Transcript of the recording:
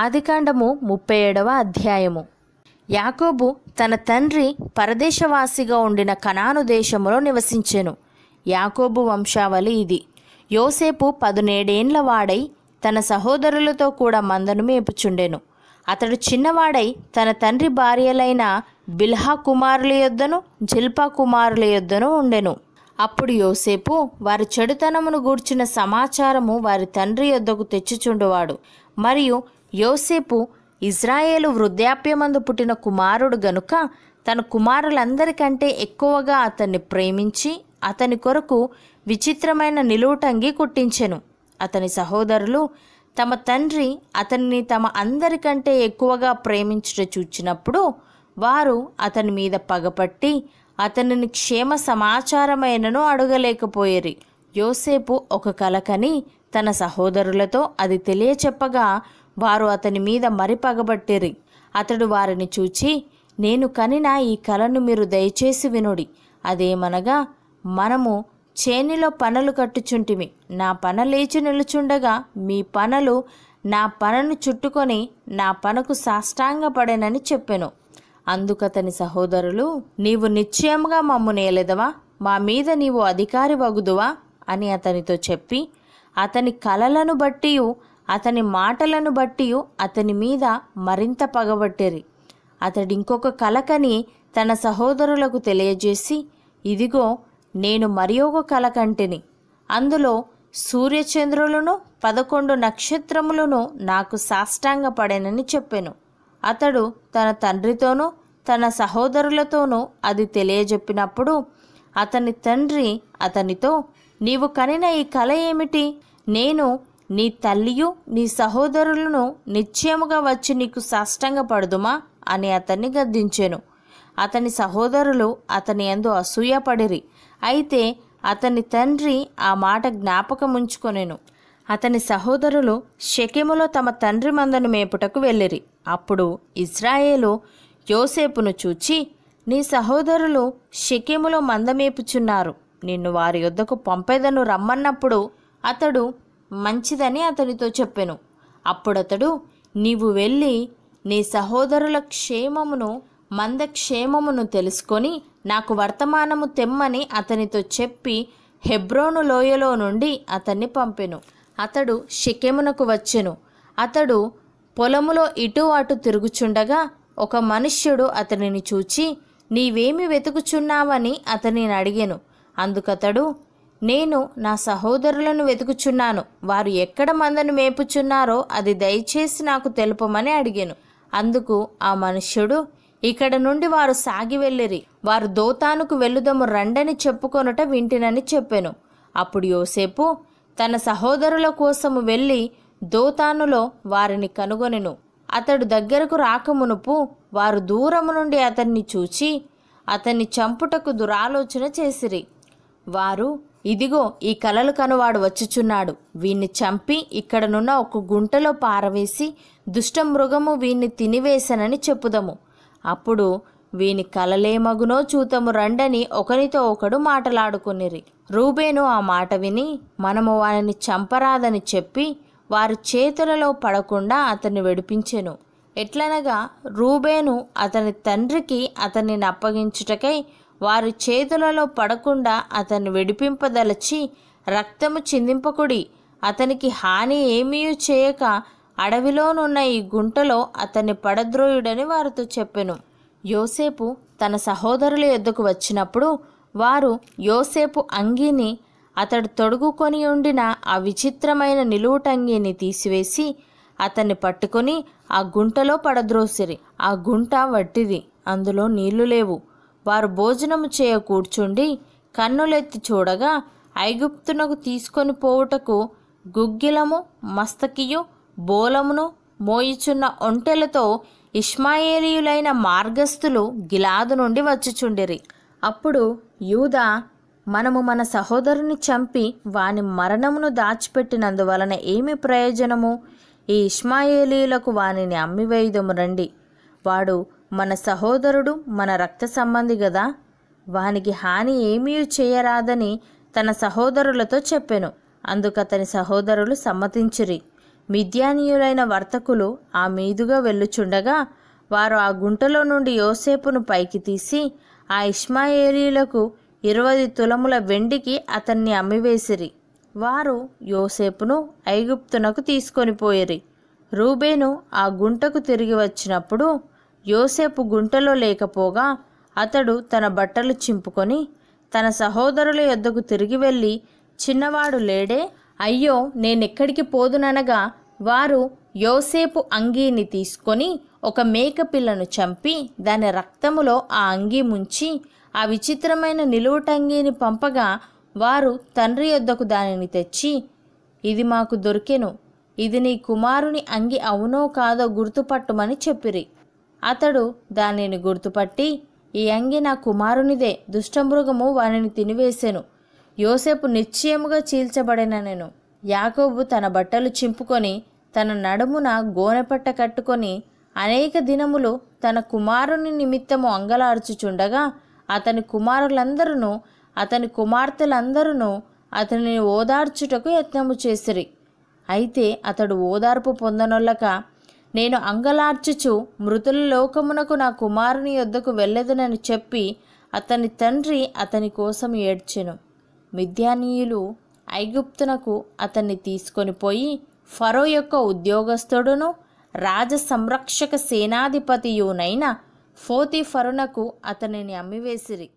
ఆదికాండము ముప్పై ఏడవ అధ్యాయము యాకోబు తన తండ్రి పరదేశవాసిగా ఉండిన కనాను దేశములో నివసించెను యాకోబు వంశావళి ఇది యోసేపు పదునేడేండ్ల వాడై తన సహోదరులతో కూడా మందను మేపుచుండెను అతడు చిన్నవాడై తన తండ్రి భార్యలైన బిల్హా కుమారుల యొద్దను జిల్పా కుమారుల యొద్దను ఉండెను అప్పుడు యోసేపు వారి చెడుతనమును గూర్చిన సమాచారము వారి తండ్రి యొద్దకు తెచ్చుచుండువాడు మరియు యోసేపు ఇజ్రాయేలు వృద్ధాప్యమందు పుట్టిన కుమారుడు గనుక తన కుమారులందరికంటే ఎక్కువగా అతన్ని ప్రేమించి అతని కొరకు విచిత్రమైన నిలువుటంగి కుట్టించెను అతని సహోదరులు తమ తండ్రి అతన్ని తమ అందరికంటే ఎక్కువగా ప్రేమించుట చూచినప్పుడు వారు అతని మీద పగపట్టి అతనిని క్షేమ సమాచారమైనను అడగలేకపోయేరి యోసేపు ఒక కలకని తన సహోదరులతో అది తెలియచెప్పగా వారు అతని మీద మరిపగబట్టిరి అతడు వారిని చూచి నేను కనిన ఈ కలను మీరు దయచేసి వినుడి అదేమనగా మనము చేనిలో పనలు కట్టుచుంటిమి నా పన లేచి నిలుచుండగా మీ పనలు నా పనను చుట్టుకొని నా పనకు సాష్టాంగపడేనని చెప్పెను అందుకతని సహోదరులు నీవు నిశ్చయముగా మమ్ము నేలెదవా మా మీద నీవు అధికారి వగుదువా అని అతనితో చెప్పి అతని కలలను బట్టి అతని మాటలను బట్టి అతని మీద మరింత పగబట్టేరి అతడి ఇంకొక కలకని తన సహోదరులకు తెలియజేసి ఇదిగో నేను మరి ఒక కల కంటిని అందులో సూర్యచంద్రులను పదకొండు నక్షత్రములను నాకు సాష్టాంగ పడేనని చెప్పాను అతడు తన తండ్రితోనూ తన సహోదరులతోనూ అది తెలియజెప్పినప్పుడు అతని తండ్రి అతనితో నీవు కనిన ఈ కళ ఏమిటి నేను నీ తల్లియు నీ సహోదరులను నిశ్చయముగా వచ్చి నీకు సాష్టంగా పడుదుమా అని అతన్ని గద్దించాను అతని సహోదరులు అతని ఎందు అసూయపడిరి అయితే అతని తండ్రి ఆ మాట జ్ఞాపకముంచుకొనెను అతని సహోదరులు శకెములో తమ తండ్రి మందను మేపుటకు వెళ్ళిరి అప్పుడు ఇజ్రాయేలు యోసేపును చూచి నీ సహోదరులు శకెములో మందమేపుచున్నారు నిన్ను వారి యొద్దకు పంపేదను రమ్మన్నప్పుడు అతడు మంచిదని అతనితో చెప్పెను అప్పుడతడు నీవు వెళ్ళి నీ సహోదరుల క్షేమమును మంద క్షేమమును తెలుసుకొని నాకు వర్తమానము తెమ్మని అతనితో చెప్పి హెబ్రోను లోయలో నుండి అతన్ని పంపెను అతడు షికెమునకు వచ్చెను అతడు పొలములో ఇటు అటు తిరుగుచుండగా ఒక మనుష్యుడు అతనిని చూచి నీవేమి వెతుకుచున్నావని అతనిని అడిగాను అందుకతడు నేను నా సహోదరులను వెతుకుచున్నాను వారు ఎక్కడ మందను మేపుచున్నారో అది దయచేసి నాకు తెలుపమని అడిగాను అందుకు ఆ మనుష్యుడు ఇక్కడ నుండి వారు సాగి వెళ్ళిరి వారు దోతానుకు వెళ్ళుదము రండని చెప్పుకొనుట వింటినని చెప్పాను అప్పుడు యోసేపు తన సహోదరుల కోసము వెళ్ళి దోతానులో వారిని కనుగొనెను అతడు దగ్గరకు రాకమునుపు వారు దూరము నుండి అతన్ని చూచి అతన్ని చంపుటకు దురాలోచన చేసిరి వారు ఇదిగో ఈ కలలు కనువాడు వచ్చుచున్నాడు వీణ్ణి చంపి ఇక్కడనున్న ఒక గుంటలో పారవేసి దుష్టమృగము వీణ్ణి తినివేశనని చెప్పుదము అప్పుడు వీని కలలేమగునో చూతము రండని ఒకరితో ఒకడు మాటలాడుకునిరి రూబేను ఆ మాట విని మనము వారిని చంపరాదని చెప్పి వారి చేతులలో పడకుండా అతన్ని వెడిపించెను ఎట్లనగా రూబేను అతని తండ్రికి అతన్ని అప్పగించుటకై వారు చేతులలో పడకుండా అతను విడిపింపదలచి రక్తము చిందింపకుడి అతనికి హాని ఏమీ చేయక అడవిలోనున్న ఈ గుంటలో అతన్ని పడద్రోయుడని వారితో చెప్పెను యోసేపు తన సహోదరుల ఎద్దుకు వచ్చినప్పుడు వారు యోసేపు అంగీని అతడు తొడుగుకొని ఉండిన ఆ విచిత్రమైన నిలువుటంగిని తీసివేసి అతన్ని పట్టుకొని ఆ గుంటలో పడద్రోసిరి ఆ గుంట వట్టిది అందులో నీళ్లు లేవు వారు భోజనము చేయ కూర్చుండి కన్నులెత్తి చూడగా ఐగుప్తునకు తీసుకొని పోవుటకు గుగ్గిలము మస్తకియు బోలమును మోయిచున్న ఒంటెలతో ఇష్మాయేలీయులైన మార్గస్థులు గిలాదు నుండి వచ్చుచుండిరి అప్పుడు యూదా మనము మన సహోదరుని చంపి వాని మరణమును దాచిపెట్టినందువలన ఏమి ప్రయోజనము ఈ ఇష్మాయేలీలకు వానిని అమ్మివేయుదము రండి వాడు మన సహోదరుడు మన రక్త సంబంధి కదా వానికి హాని ఏమీ చేయరాదని తన సహోదరులతో చెప్పెను అందుకతని సహోదరులు సమ్మతించిరి మిద్యానీయులైన వర్తకులు ఆ మీదుగా వెళ్ళుచుండగా వారు ఆ గుంటలో నుండి యోసేపును పైకి తీసి ఆ ఇష్మాయేలీలకు ఇరవై తులముల వెండికి అతన్ని అమ్మివేసిరి వారు యోసేపును ఐగుప్తునకు తీసుకొని పోయిరి రూబేను ఆ గుంటకు తిరిగి వచ్చినప్పుడు యోసేపు గుంటలో లేకపోగా అతడు తన బట్టలు చింపుకొని తన సహోదరుల యొద్దకు తిరిగి వెళ్ళి చిన్నవాడు లేడే అయ్యో నేనెక్కడికి పోదునగా వారు యోసేపు అంగీని తీసుకొని ఒక మేకపిల్లను చంపి దాని రక్తములో ఆ అంగీ ముంచి ఆ విచిత్రమైన నిలువుటంగీని పంపగా వారు తండ్రి యొద్దకు దానిని తెచ్చి ఇది మాకు దొరికెను ఇది నీ కుమారుని అంగి అవునో కాదో గుర్తుపట్టుమని చెప్పిరి అతడు దానిని గుర్తుపట్టి ఈ అంగి నా కుమారునిదే దుష్టమృగము వానిని తినివేశాను యోసేపు నిశ్చయముగా చీల్చబడిన నేను యాకోబు తన బట్టలు చింపుకొని తన నడుమున గోనెపట్ట కట్టుకొని అనేక దినములు తన కుమారుని నిమిత్తము అంగలార్చుచుండగా అతని కుమారులందరూ అతని కుమార్తెలందరూ అతనిని ఓదార్చుటకు యత్నము చేసిరి అయితే అతడు ఓదార్పు పొందనొల్లక నేను అంగలార్చుచు మృతుల లోకమునకు నా కుమారుని యొద్దకు వెళ్ళదునని చెప్పి అతని తండ్రి అతని కోసం ఏడ్చెను మిథ్యానీయులు ఐగుప్తునకు అతన్ని తీసుకొని పోయి ఫరో యొక్క ఉద్యోగస్తుడును రాజ సంరక్షక సేనాధిపతియునైన ఫరునకు అతనిని అమ్మివేసిరి